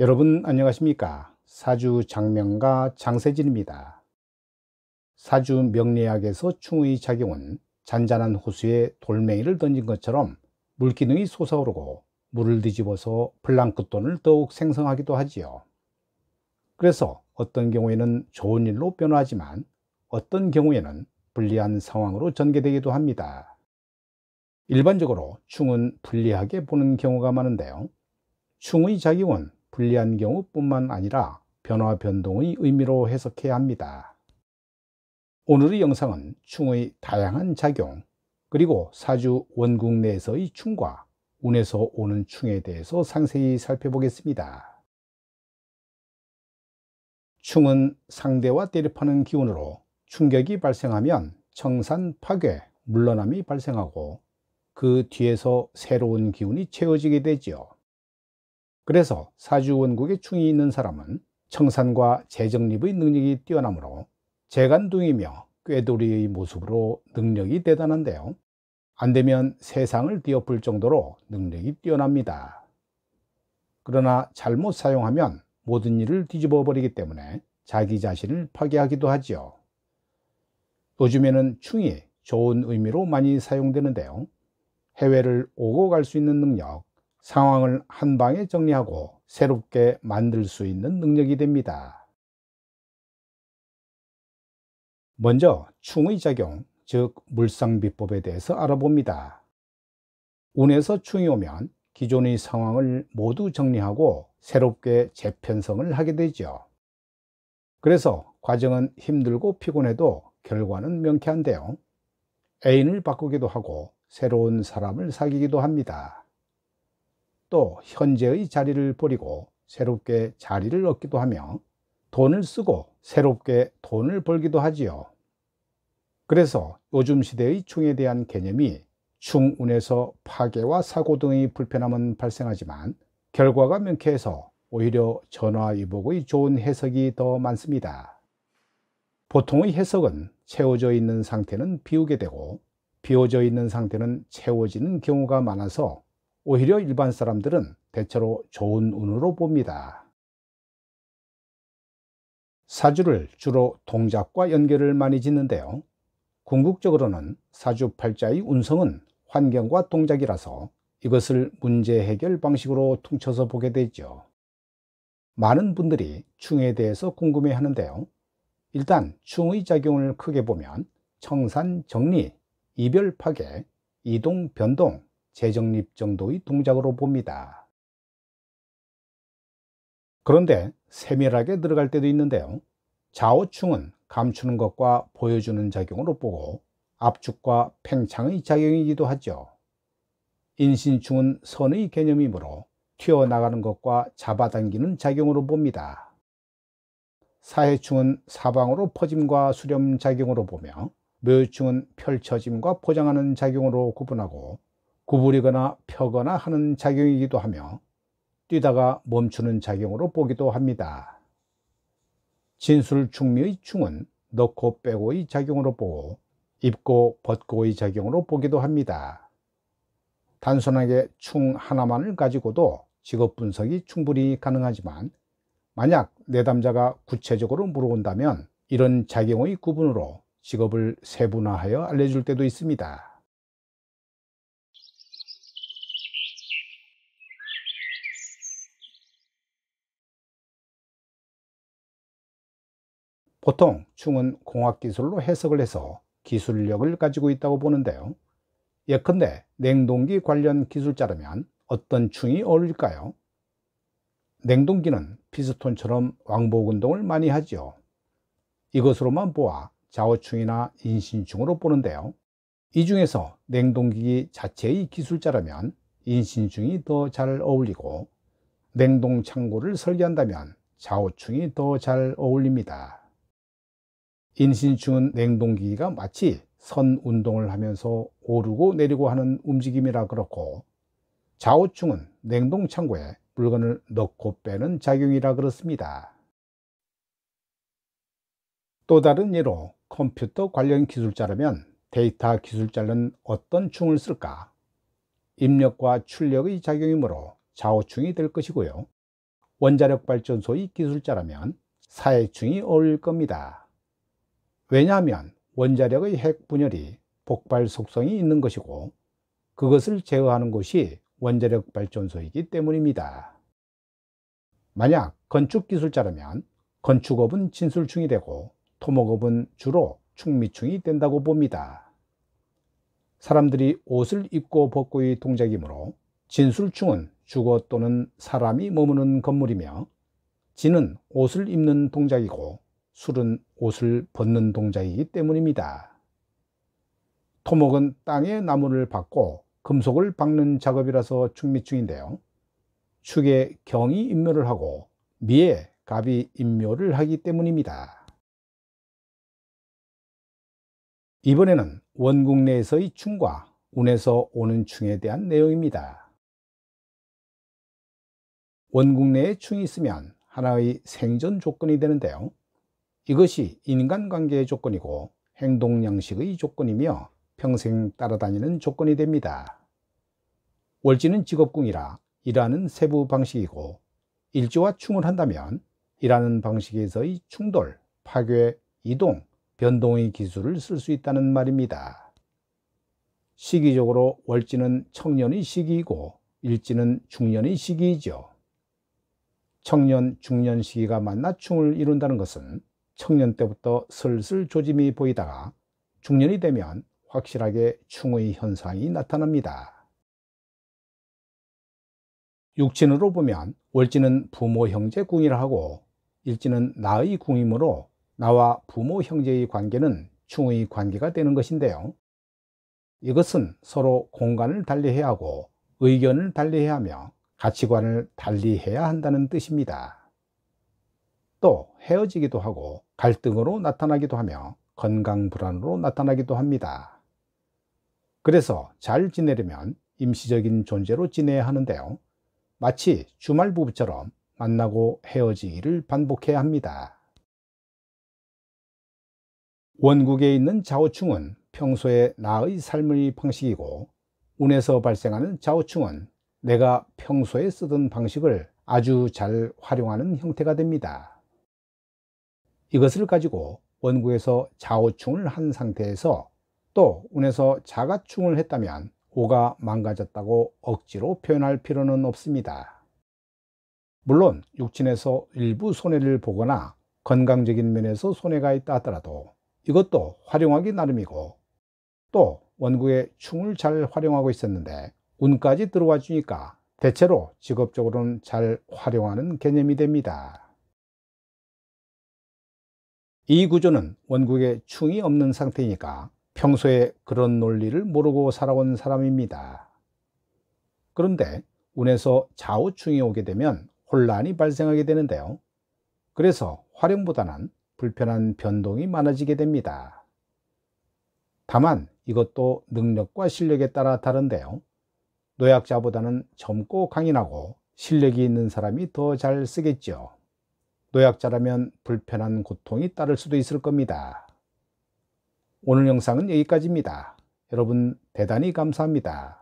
여러분 안녕하십니까 사주 장명가 장세진입니다 사주 명리학에서 충의 작용은 잔잔한 호수에 돌멩이를 던진 것처럼 물기능이 솟아오르고 물을 뒤집어서 플랑크톤을 더욱 생성하기도 하지요 그래서 어떤 경우에는 좋은 일로 변화하지만 어떤 경우에는 불리한 상황으로 전개되기도 합니다 일반적으로 충은 불리하게 보는 경우가 많은데요 충의 작용은 불리한 경우뿐만 아니라 변화 변동의 의미로 해석해야 합니다. 오늘의 영상은 충의 다양한 작용 그리고 사주 원국 내에서의 충과 운에서 오는 충에 대해서 상세히 살펴보겠습니다. 충은 상대와 대립하는 기운으로 충격이 발생하면 청산, 파괴, 물러남이 발생하고 그 뒤에서 새로운 기운이 채워지게 되지요. 그래서 사주원국에 충이 있는 사람은 청산과 재정립의 능력이 뛰어나므로 재간둥이며 꾀돌이의 모습으로 능력이 대단한데요. 안되면 세상을 뒤엎을 정도로 능력이 뛰어납니다. 그러나 잘못 사용하면 모든 일을 뒤집어 버리기 때문에 자기 자신을 파괴하기도 하지요. 요즘에는 충이 좋은 의미로 많이 사용되는데요. 해외를 오고 갈 수 있는 능력, 상황을 한 방에 정리하고 새롭게 만들 수 있는 능력이 됩니다. 먼저 충의 작용, 즉 물상비법에 대해서 알아봅니다. 운에서 충이 오면 기존의 상황을 모두 정리하고 새롭게 재편성을 하게 되죠. 그래서 과정은 힘들고 피곤해도 결과는 명쾌한데요. 애인을 바꾸기도 하고 새로운 사람을 사귀기도 합니다. 또 현재의 자리를 버리고 새롭게 자리를 얻기도 하며 돈을 쓰고 새롭게 돈을 벌기도 하지요. 그래서 요즘 시대의 충에 대한 개념이 충운에서 파괴와 사고 등의 불편함은 발생하지만 결과가 명쾌해서 오히려 전화위복의 좋은 해석이 더 많습니다. 보통의 해석은 채워져 있는 상태는 비우게 되고 비워져 있는 상태는 채워지는 경우가 많아서 오히려 일반 사람들은 대체로 좋은 운으로 봅니다. 사주를 주로 동작과 연결을 많이 짓는데요. 궁극적으로는 사주 팔자의 운성은 환경과 동작이라서 이것을 문제 해결 방식으로 퉁쳐서 보게 되죠. 많은 분들이 충에 대해서 궁금해 하는데요. 일단 충의 작용을 크게 보면 청산, 정리, 이별, 파괴, 이동, 변동, 재정립 정도의 동작으로 봅니다. 그런데 세밀하게 들어갈 때도 있는데요. 좌우충은 감추는 것과 보여주는 작용으로 보고 압축과 팽창의 작용이기도 하죠. 인신충은 선의 개념이므로 튀어나가는 것과 잡아당기는 작용으로 봅니다. 사해충은 사방으로 퍼짐과 수렴 작용으로 보며 묘충은 펼쳐짐과 포장하는 작용으로 구분하고 구부리거나 펴거나 하는 작용이기도 하며 뛰다가 멈추는 작용으로 보기도 합니다. 진술충미의 충은 넣고 빼고의 작용으로 보고 입고 벗고의 작용으로 보기도 합니다. 단순하게 충 하나만을 가지고도 직업 분석이 충분히 가능하지만 만약 내담자가 구체적으로 물어본다면 이런 작용의 구분으로 직업을 세분화하여 알려줄 때도 있습니다. 보통 충은 공학 기술로 해석을 해서 기술력을 가지고 있다고 보는데요. 예컨대 냉동기 관련 기술자라면 어떤 충이 어울릴까요? 냉동기는 피스톤처럼 왕복 운동을 많이 하지요. 이것으로만 보아 좌우충이나 인신충으로 보는데요. 이 중에서 냉동기 자체의 기술자라면 인신충이 더 잘 어울리고 냉동창고를 설계한다면 좌우충이 더 잘 어울립니다. 인신충은 냉동기기가 마치 선 운동을 하면서 오르고 내리고 하는 움직임이라 그렇고 좌우충은 냉동창고에 물건을 넣고 빼는 작용이라 그렇습니다. 또 다른 예로 컴퓨터 관련 기술자라면 데이터 기술자는 어떤 충을 쓸까? 입력과 출력의 작용이므로 좌우충이 될 것이고요. 원자력 발전소의 기술자라면 사회충이 어울릴 겁니다. 왜냐하면 원자력의 핵 분열이 폭발 속성이 있는 것이고 그것을 제어하는 곳이 원자력 발전소이기 때문입니다. 만약 건축기술자라면 건축업은 진술충이 되고 토목업은 주로 충미충이 된다고 봅니다. 사람들이 옷을 입고 벗고의 동작이므로 진술충은 주거 또는 사람이 머무는 건물이며 진은 옷을 입는 동작이고 술은 옷을 벗는 동작이기 때문입니다. 토목은 땅에 나무를 박고 금속을 박는 작업이라서 충미충인데요. 축에 경이 임묘를 하고 미에 갑이 임묘를 하기 때문입니다. 이번에는 원국 내에서의 충과 운에서 오는 충에 대한 내용입니다. 원국 내에 충이 있으면 하나의 생존 조건이 되는데요. 이것이 인간관계의 조건이고 행동양식의 조건이며 평생 따라다니는 조건이 됩니다. 월지는 직업궁이라 일하는 세부 방식이고 일주와 충을 한다면 일하는 방식에서의 충돌, 파괴, 이동, 변동의 기술을 쓸 수 있다는 말입니다. 시기적으로 월지는 청년의 시기이고 일지는 중년의 시기이죠. 청년, 중년 시기가 만나 충을 이룬다는 것은 청년 때부터 슬슬 조짐이 보이다가 중년이 되면 확실하게 충의 현상이 나타납니다. 육진으로 보면 월진은 부모 형제 궁이라 하고 일진은 나의 궁이므로 나와 부모 형제의 관계는 충의 관계가 되는 것인데요. 이것은 서로 공간을 달리해야 하고 의견을 달리해야 하며 가치관을 달리해야 한다는 뜻입니다. 또 헤어지기도 하고 갈등으로 나타나기도 하며 건강 불안으로 나타나기도 합니다. 그래서 잘 지내려면 임시적인 존재로 지내야 하는데요. 마치 주말 부부처럼 만나고 헤어지기를 반복해야 합니다. 원국에 있는 자오충은 평소에 나의 삶의 방식이고 운에서 발생하는 자오충은 내가 평소에 쓰던 방식을 아주 잘 활용하는 형태가 됩니다. 이것을 가지고 원구에서 좌우충을 한 상태에서 또 운에서 자가충을 했다면 오가 망가졌다고 억지로 표현할 필요는 없습니다. 물론 육진에서 일부 손해를 보거나 건강적인 면에서 손해가 있다 하더라도 이것도 활용하기 나름이고 또 원구의 충을 잘 활용하고 있었는데 운까지 들어와 주니까 대체로 직업적으로는 잘 활용하는 개념이 됩니다. 이 구조는 원국에 충이 없는 상태니까 평소에 그런 논리를 모르고 살아온 사람입니다. 그런데 운에서 좌우충이 오게 되면 혼란이 발생하게 되는데요. 그래서 활용보다는 불편한 변동이 많아지게 됩니다. 다만 이것도 능력과 실력에 따라 다른데요. 노약자보다는 젊고 강인하고 실력이 있는 사람이 더 잘 쓰겠죠. 노약자라면 불편한 고통이 따를 수도 있을 겁니다. 오늘 영상은 여기까지입니다. 여러분 대단히 감사합니다.